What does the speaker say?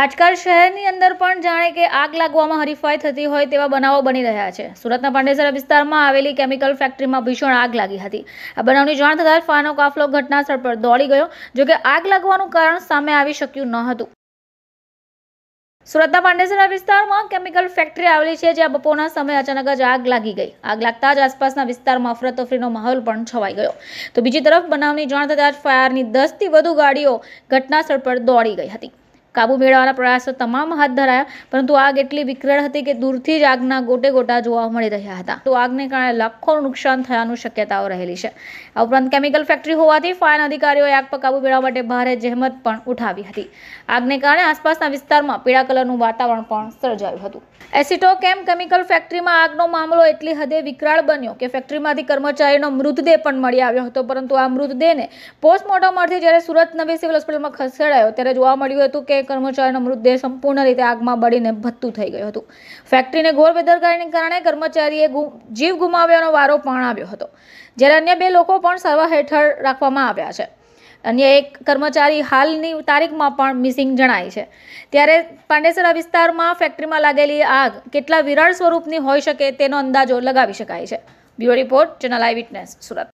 આજકાલ શહેરની અંદર પણ જાણે કે આગ લાગવામાં હરીફાઈ થતી હોય તેવા બનાવો બની રહ્યા છે સુરતના પાંડેસરા વિસ્તારમાં આવેલી કેમિકલ ફેક્ટરીમાં ભીષણ આગ લાગી હતી આ બનાવની જાણ થતાં ફાનો કાફલો ઘટનાસ્થળ પર દોડી ગયો જોકે આગ લાગવાનું કારણ સામે આવી શક્યું ન હતું સુરતના પાંડેસરા વિસ્તારમાં કેમિકલ ફેક્ટરી આવેલી છે જ્યાં બપોરના સમયે અચાનક જ આગ લાગી ગઈ આગ લાગતા જ આસપાસના વિસ્તારમાં અફરાતફરીનો માહોલ પણ છવાઈ ગયો તો બીજી તરફ બનાવની જાણ થતાં જ ફાયરની દસથી વધુ ગાડીઓ ઘટનાસ્થળ પર દોડી ગઈ હતી કાબુ મેળવવાના પ્રયાસો તમામ હાથ ધરાયા પરંતુ આગ એટલી વિકરાળ હતી કે દૂરથી જ આગના ગોટે ગોટા જોવા મળી રહ્યા હતા તો આગને કારણે લાખોનું નુકસાન થયાનું શક્યતાઓ રહેલી છે આ ઉપરાંત કેમિકલ ફેક્ટરી હોવાથી ફાયર અધિકારીઓએ આગ પર કાબુ મેળવવા માટે ભારે જહેમત પણ ઉઠાવી હતી આગને કારણે આસપાસના વિસ્તારમાં પીળા કલરનું વાતાવરણ પણ સર્જાયું હતું એસિટો કેમ કેમિકલ ફેક્ટરીમાં આગનો મામલો એટલી હદે વિકરાળ બન્યો કે ફેક્ટરીમાંથી કર્મચારીનો મૃતદેહ પણ મળી આવ્યો હતો પરંતુ આ મૃતદેહને પોસ્ટમોર્ટમ અર્થે જ્યારે સુરત નવી સિવિલ હોસ્પિટલમાં ખસેડાયો ત્યારે જોવા મળ્યું હતું કે કર્મચારીનો મૃતદેહ સંપૂર્ણ રીતે આગમાં બળીને ભથ્થું થઈ ગયું હતું ફેક્ટરીને ઘોર બેદરકારીને કારણે કર્મચારીએ જીવ ગુમાવ્યાનો વારો પણ આવ્યો હતો જ્યારે અન્ય બે લોકો પણ સર્વ હેઠળ રાખવામાં આવ્યા છે અન્ય એક કર્મચારી હાલની તારીખમાં પણ મિસિંગ જણાય છે ત્યારે પાંડેસરા વિસ્તારમાં ફેક્ટરીમાં લાગેલી આગ કેટલા વિરાળ સ્વરૂપની હોઈ શકે તેનો અંદાજો લગાવી શકાય છે bureau report channel eye witness Surat